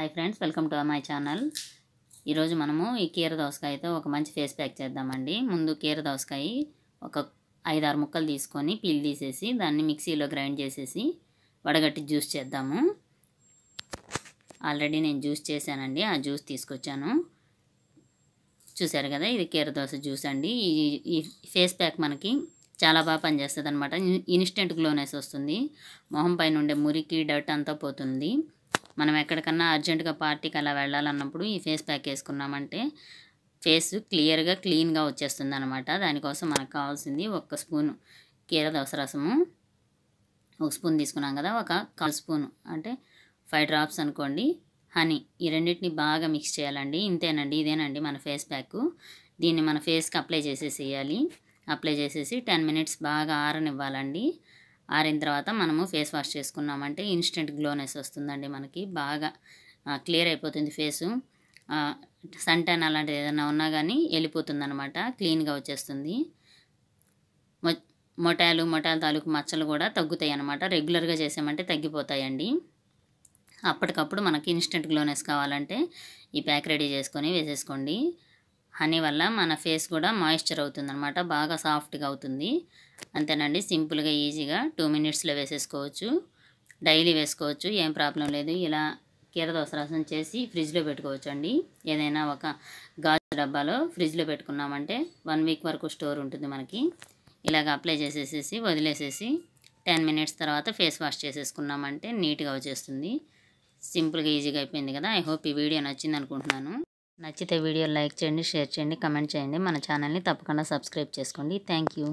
hi friends welcome to my channel ఈరోజు మనము ఈ కీర దోసకాయతో ఒక మంచి ఫేస్ ప్యాక్ చేద్దామండి ముందు కీర దోసకాయ ఒక ఐదారు ముక్కలు తీసుకొని పీల్ తీసేసి దాన్ని మిక్సీలో గ్రైండ్ చేసేసి వడగట్టి జ్యూస్ చేద్దాము ఆల్రెడీ నేను జ్యూస్ చేశానండి ఆ జ్యూస్ తీసుకొచ్చాను చూశారు కదా ఇది కీర దోశ జ్యూస్ అండి ఈ ఫేస్ ప్యాక్ మనకి చాలా బాగా పనిచేస్తుంది అనమాట ఇన్స్టెంట్ గ్లోనెస్ వస్తుంది మొహం పైన ఉండే మురికి డర్ట్ అంతా పోతుంది మనం ఎక్కడికన్నా అర్జెంటుగా పార్టీకి అలా వెళ్ళాలన్నప్పుడు ఈ ఫేస్ ప్యాక్ వేసుకున్నామంటే ఫేస్ క్లియర్గా క్లీన్గా వచ్చేస్తుంది అనమాట దానికోసం మనకు కావాల్సింది ఒక స్పూను కీర దోసరసము ఒక స్పూన్ తీసుకున్నాం కదా ఒక కాల్ స్పూన్ అంటే ఫైవ్ డ్రాప్స్ అనుకోండి హనీ ఈ రెండింటిని బాగా మిక్స్ చేయాలండి ఇంతేనండి ఇదేనండి మన ఫేస్ ప్యాక్ దీన్ని మన ఫేస్కి అప్లై చేసేసి వేయాలి అప్లై చేసేసి టెన్ మినిట్స్ బాగా ఆరనివ్వాలండి ఆరిన తర్వాత మనము ఫేస్ వాష్ చేసుకున్నామంటే ఇన్స్టెంట్ గ్లోనెస్ వస్తుందండి మనకి బాగా క్లియర్ అయిపోతుంది ఫేసు సన్ అలాంటిది ఏదైనా ఉన్నా కానీ వెళ్ళిపోతుంది అనమాట క్లీన్గా వచ్చేస్తుంది మొటాలు మొటాల తాలూకు మచ్చలు కూడా తగ్గుతాయి అనమాట రెగ్యులర్గా చేసామంటే తగ్గిపోతాయండి అప్పటికప్పుడు మనకి ఇన్స్టెంట్ గ్లోనెస్ కావాలంటే ఈ ప్యాక్ రెడీ చేసుకొని వేసేసుకోండి హనీ వల్ల మన ఫేస్ కూడా మాయిశ్చర్ అవుతుంది అనమాట బాగా సాఫ్ట్గా అవుతుంది అంతేనండి సింపుల్గా ఈజీగా టూ మినిట్స్లో వేసేసుకోవచ్చు డైలీ వేసుకోవచ్చు ఏం ప్రాబ్లం లేదు ఇలా కీరదోస రసం చేసి ఫ్రిడ్జ్లో పెట్టుకోవచ్చు అండి ఏదైనా ఒక గాజు డబ్బాలో ఫ్రిడ్జ్లో పెట్టుకున్నామంటే వన్ వీక్ వరకు స్టోర్ ఉంటుంది మనకి ఇలాగ అప్లై చేసేసేసి వదిలేసేసి టెన్ మినిట్స్ తర్వాత ఫేస్ వాష్ చేసేసుకున్నామంటే నీట్గా వచ్చేస్తుంది సింపుల్గా ఈజీగా అయిపోయింది కదా ఐ హోప్ ఈ వీడియో నచ్చింది అనుకుంటున్నాను నచ్చితే వీడియో లైక్ చేయండి షేర్ చేయండి కమెంట్ చేయండి మన ఛానల్ని తప్పకుండా సబ్స్క్రైబ్ చేసుకోండి థ్యాంక్ యూ